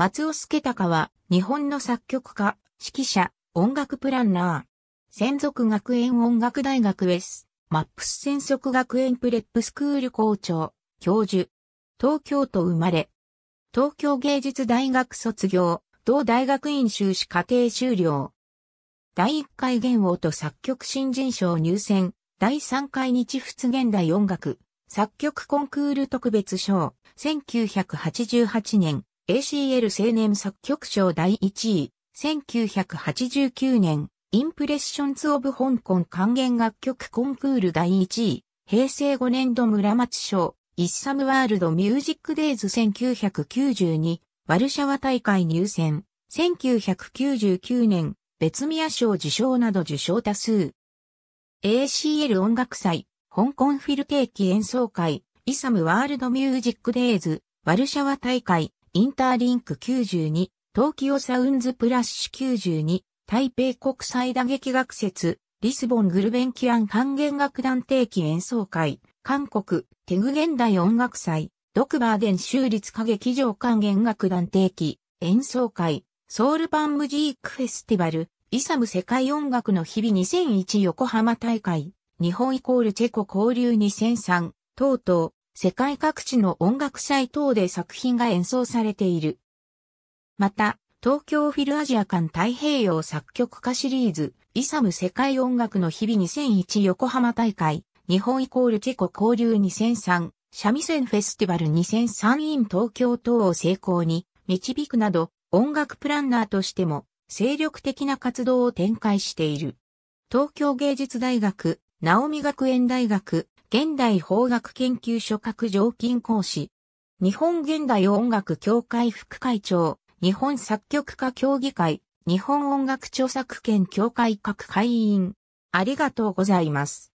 松尾助隆は、日本の作曲家、指揮者、音楽プランナー。専属学園音楽大学ウェス、マップス専属学園プレップスクール校長、教授。東京都生まれ。東京芸術大学卒業、同大学院修士課程修了。第1回元王と作曲新人賞入選、第3回日仏現代音楽、作曲コンクール特別賞、1988年、ACL 青年作曲賞第1位、1989年、インプレッションズ・オブ・香港還元楽曲コンクール第1位、平成5年度村松賞、イッサムワールド・ミュージック・デイズ1992、ワルシャワ大会入選、1999年、別宮賞受賞など受賞多数。ACL 音楽祭、香港フィル定ーキ演奏会、イサムワールドミュージックデイズ、ワルシャワ大会、インターリンク92、東京サウンズプラッシュ92、台北国際打撃学説、リスボングルベンキアン管弦楽団定期演奏会、韓国、テグ現代音楽祭、ドクバーデン州立歌劇場管弦楽団定期、演奏会、ソウルパンムジークフェスティバル、イサム世界音楽の日々2001横浜大会、日本イコールチェコ交流2003、とうとう、世界各地の音楽祭等で作品が演奏されている。また、東京フィルアジア間太平洋作曲家シリーズ、イサム世界音楽の日々2001横浜大会、日本イコールチェコ交流2003、ミセンフェスティバル2003イン東京等を成功に導くなど、音楽プランナーとしても精力的な活動を展開している。東京芸術大学、直美学園大学、現代法学研究所各常勤講師、日本現代音楽協会副会長、日本作曲家協議会、日本音楽著作権協会各会員、ありがとうございます。